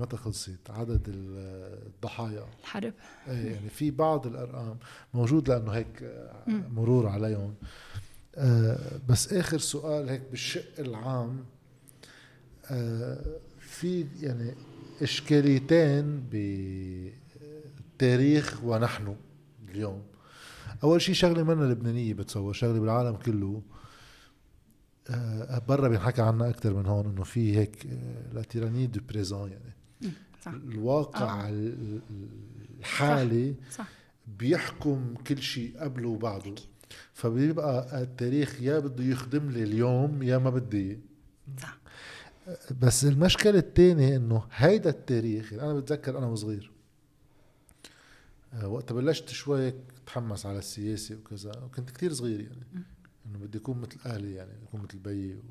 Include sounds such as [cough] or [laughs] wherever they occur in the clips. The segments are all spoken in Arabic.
متى خلصت عدد الضحايا الحرب ايه يعني في بعض الارقام موجود لانه هيك آه، مرور عليهم آه، بس اخر سؤال هيك بالشق العام آه، في يعني اشكاليتين بالتاريخ ونحن اليوم اول شيء شغله منا لبنانيه بتصور شغله بالعالم كله برا بينحكى عنا اكثر من هون انه في هيك لا تيراني دو بريزون يعني الواقع آه. الحالي صح. صح. بيحكم كل شيء قبله وبعده فبيبقى التاريخ يا بده يخدم لي اليوم يا ما بدي صح بس المشكلة الثانية انه هيدا التاريخ اللي يعني انا بتذكر انا وصغير آه، وقت بلشت شوي اتحمس على السياسة وكذا وكنت كتير صغير يعني انه بدي اكون مثل اهلي يعني اكون مثل بيي و...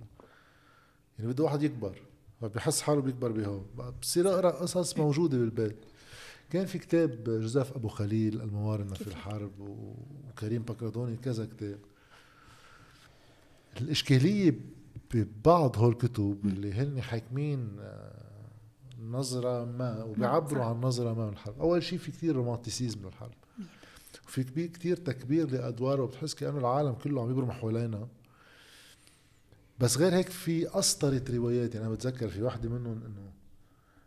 يعني بده واحد يكبر فبحس حاله بيكبر بهو بصير اقرا قصص إيه. موجوده بالبيت كان في كتاب جوزيف ابو خليل الموارنه في الحرب وكريم بكردوني كذا كتاب الاشكاليه ببعض هول الكتب اللي هن حاكمين آه، نظرة ما وبيعبروا عن نظرة ما من الحرب أول شيء في كتير رومانتيسيزم للحرب وفي كتير تكبير لأدواره وبتحس كأنه العالم كله عم يبرم حوالينا بس غير هيك في قسطرة روايات يعني انا بتذكر في وحده منهم انه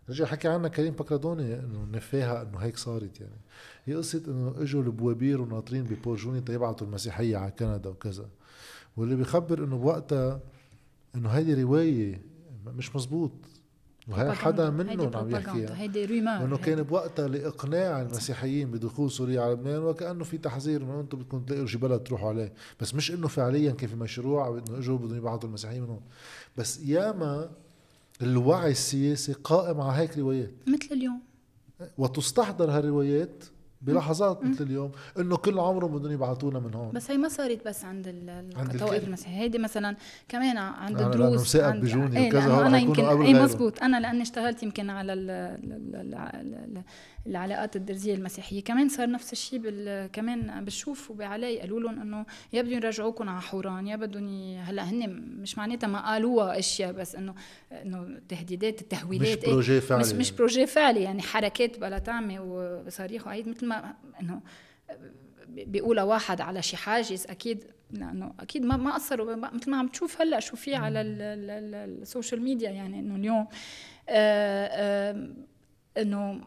رجع حكى عنها كريم باكرادوني انه نفاها انه هيك صارت يعني هي قصه انه اجوا البوابير وناطرين ببورجوني تيبعتوا المسيحيه على كندا وكذا واللي بيخبر انه بوقتها انه هيدي روايه مش مزبوط وهي حدا منهم عم يحكيها هيدي انه إيه. كان بوقتها لاقناع المسيحيين بدخول سوريا على لبنان وكانه في تحذير انه انتم بدكم تلاقوا شي بلد تروحوا عليه بس مش انه فعليا كان في مشروع او انه اجوا بدهم يبعثوا المسيحيين من هون بس ياما الوعي السياسي قائم على هيك روايات مثل اليوم وتستحضر هالروايات بلحظات مثل اليوم انه كل عمره بدهم يبعثونا من هون بس هي ما صارت بس عند الطوائف المسيحيه هيدي مثلا كمان عند الدروس لانه عند بجوني إيه، وكذا انا يمكن اي مزبوط انا لاني اشتغلت يمكن على العلاقات الدرزيه المسيحيه كمان صار نفس الشيء بال... كمان بشوف وبعلي قالوا لهم انه يا بدهم يرجعوكم على حوران يا بدهم ي... هلا هن مش معناتها ما قالوها اشياء بس انه انه تهديدات التهويلات مش بروجي إيه، فعلي مش, مش بروجي يعني. فعلي يعني حركات بلا طعمه وصريخ وعيد مثل ما انه بيقولها واحد على شي حاجز اكيد لانه اكيد ما ما اثروا مثل ما عم تشوف هلا شو في على السوشيال ميديا يعني انه اليوم آه، انه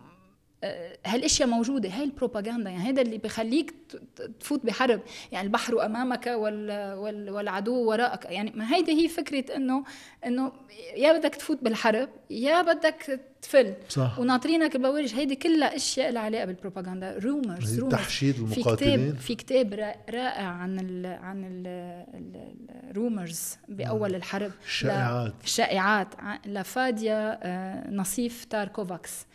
هالاشياء موجوده هاي البروباغندا يعني هذا اللي بخليك تفوت بحرب يعني البحر امامك وال وال والعدو وراءك يعني ما هيدي هي فكره انه انه يا بدك تفوت بالحرب يا بدك تفل صح وناطرينك البوارج هيدي كلها اشياء لها علاقه بالبروباغندا رومرز رومرز تحشيد المقاتلين في كتاب في كتاب رائع عن الـ عن الرومرز باول الحرب الشائعات الشائعات لفاديا آه، نصيف تاركوفاكس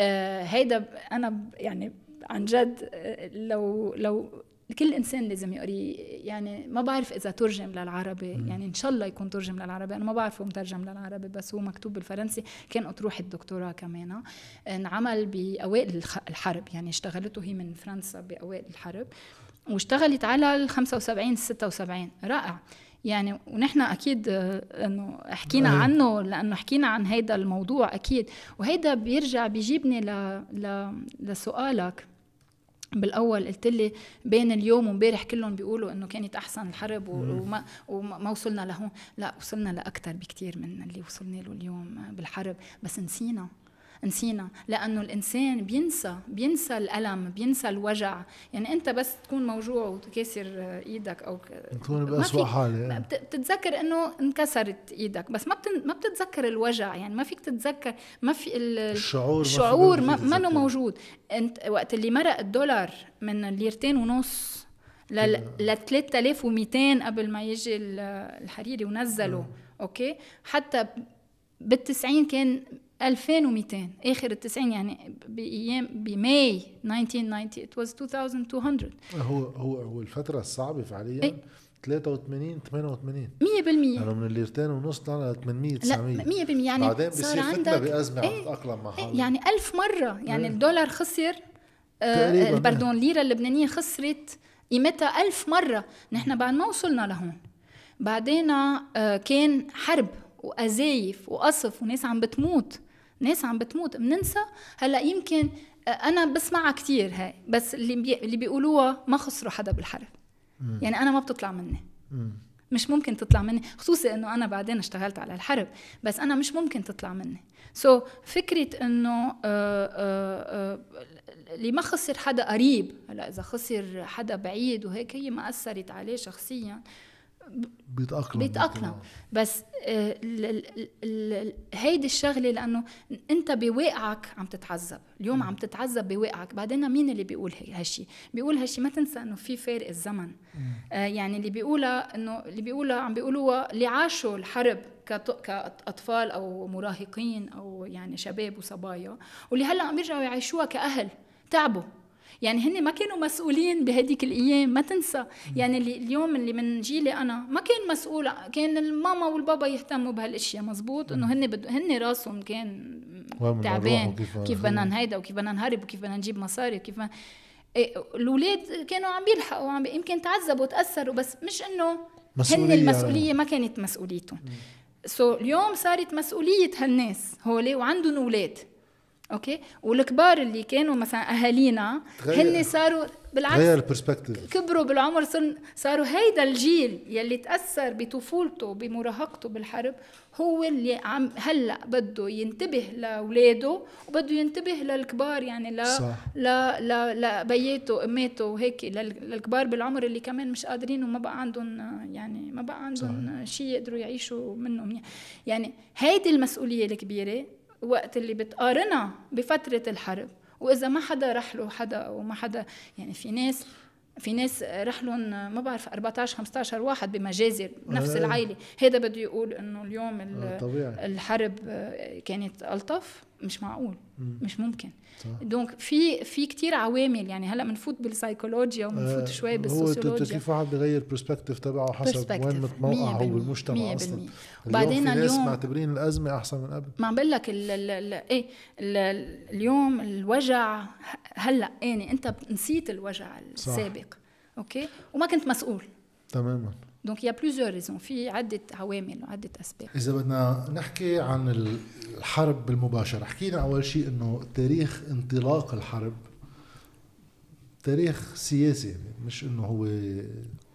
آه، هيدا انا يعني عن جد آه، لو لو كل انسان لازم يقري يعني ما بعرف اذا ترجم للعربي يعني ان شاء الله يكون ترجم للعربي انا ما بعرفه مترجم للعربي بس هو مكتوب بالفرنسي كان اطروحه الدكتوراه كمان آه، انعمل باوائل الحرب يعني اشتغلته هي من فرنسا باوائل الحرب واشتغلت على ال 75 76 رائع يعني ونحن اكيد آه، انه حكينا أيوه. عنه لانه حكينا عن هيدا الموضوع اكيد وهيدا بيرجع بيجيبني ل... ل... لسؤالك بالاول قلت لي بين اليوم وامبارح كلهم بيقولوا انه كانت احسن الحرب وما, وما وصلنا لهون لا وصلنا لاكثر بكثير من اللي وصلنا له اليوم بالحرب بس نسينا نسينا لانه الانسان بينسى بينسى الالم بينسى الوجع يعني انت بس تكون موجوع وكاسر ايدك او تكون باسوء حاله يعني. بتتذكر انه انكسرت ايدك بس ما ما بتتذكر الوجع يعني ما فيك تتذكر ما في الشعور الشعور ما انه موجود انت وقت اللي مرق الدولار من ليرتين ونص لل... ل 3200 قبل ما يجي الحريري ونزله اوكي حتى 90 كان 2200 اخر التسعين يعني بايام بماي 1990 ات واز 2200 هو هو هو الفتره الصعبه فعليا 83 88 100% يعني من الليرتين ونص ل 800 900 لا 100% يعني بعدين بصير عندك بازمه ايه تتاقلم مع ايه يعني 1000 مره يعني ايه الدولار خسر آه إيه. باردون الليره اللبنانيه خسرت قيمتها 1000 مره نحن بعد ما وصلنا لهون بعدين آه كان حرب وقذايف وقصف وناس عم بتموت ناس عم بتموت بننسى هلا يمكن آه، انا بسمعها كثير هاي بس اللي بي... اللي بيقولوها ما خسروا حدا بالحرب مم. يعني انا ما بتطلع مني مم. مش ممكن تطلع مني خصوصي انه انا بعدين اشتغلت على الحرب بس انا مش ممكن تطلع مني سو so, فكره انه آه، آه، اللي ما خسر حدا قريب هلا اذا خسر حدا بعيد وهيك هي ما اثرت عليه شخصيا بيتأقلم بيتأقلم بس آه، هيدي الشغله لانه انت بواقعك عم تتعذب اليوم عم تتعذب بواقعك بعدين مين اللي بيقول هالشي بيقول هالشي ما تنسى انه في فارق الزمن آه يعني اللي بيقولها انه اللي بيقولها عم بيقولوها اللي عاشوا الحرب كاطفال او مراهقين او يعني شباب وصبايا واللي هلا عم بيرجعوا يعيشوها كاهل تعبوا يعني هن ما كانوا مسؤولين بهديك الايام ما تنسى يعني اللي اليوم اللي من جيلي انا ما كان مسؤول كان الماما والبابا يهتموا بهالاشياء مزبوط انه هن بد... هن راسهم كان تعبان كيف بدنا نهيدا وكيف بدنا نهرب وكيف بدنا نجيب مصاري وكيف بنا... إيه، الاولاد كانوا عم بيلحقوا عم يمكن تعذبوا تاثروا بس مش انه هن يعني. المسؤوليه ما كانت مسؤوليتهم سو so, اليوم صارت مسؤوليه هالناس هولي وعندهم اولاد اوكي والكبار اللي كانوا مثلا اهالينا هن صاروا بالعكس البرسبكتيف كبروا بالعمر صاروا هيدا الجيل يلي تاثر بطفولته بمراهقته بالحرب هو اللي عم هلا بده ينتبه لاولاده وبده ينتبه للكبار يعني ل ل لبياته اماته وهيك للكبار بالعمر اللي كمان مش قادرين وما بقى عندهم يعني ما بقى عندهم شيء يقدروا يعيشوا منه يعني هيدي المسؤوليه الكبيره وقت اللي بتقارنها بفترة الحرب وإذا ما حدا رح له حدا أو ما حدا يعني في ناس في ناس رح ما بعرف 14 15 واحد بمجازر نفس إيه. العائله هذا بده يقول انه اليوم آه، الحرب كانت الطف مش معقول مم. مش ممكن صح. دونك في في كثير عوامل يعني هلا بنفوت بالسايكولوجيا وبنفوت شوي بالسوسيولوجيا هو كيف واحد بغير برسبكتيف تبعه حسب وين متموقع هو بالمجتمع اصلا وبعدين اليوم, اليوم معتبرين الازمه احسن من قبل ما عم بقول لك ايه اليوم الوجع هلا اني يعني انت نسيت الوجع السابق صح. اوكي وما كنت مسؤول تماما دونك يا بلوزور ريزون في عده عوامل وعده اسباب اذا بدنا نحكي عن الحرب بالمباشره حكينا اول شيء انه تاريخ انطلاق الحرب تاريخ سياسي يعني مش انه هو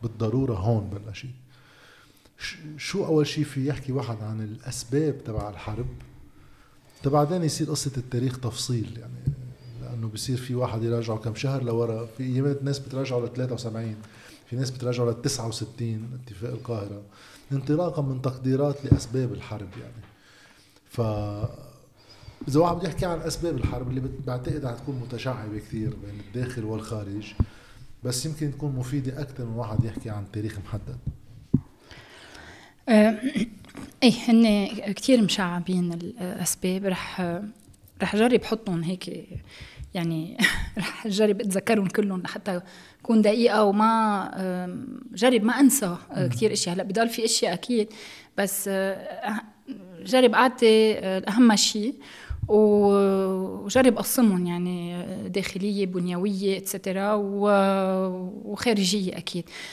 بالضروره هون بلش شيء شو اول شيء في يحكي واحد عن الاسباب تبع الحرب تبعدين يصير قصه التاريخ تفصيل يعني لانه بصير في واحد يراجعه كم شهر لورا في ايامات ناس بتراجعه ل 73 في ناس بترجعوا لل 69 اتفاق القاهره انطلاقا من تقديرات لاسباب الحرب يعني ف اذا واحد بده يحكي عن اسباب الحرب اللي بعتقد حتكون متشعبه كثير بين الداخل والخارج بس يمكن تكون مفيده اكثر من واحد يحكي عن تاريخ محدد آه، [clears throat] ايه هن كثير مشعبين الاسباب رح رح جرب حطهم هيك يعني [laughs] رح جرب اتذكرهم كلهم لحتى اكون دقيقه وما جرب ما انسى آه، كثير اشياء هلا بضل في اشياء اكيد بس آه، أه، جرب اعطي اهم شيء وجرب اقسمهم يعني داخليه بنيويه اتسترا وخارجيه اكيد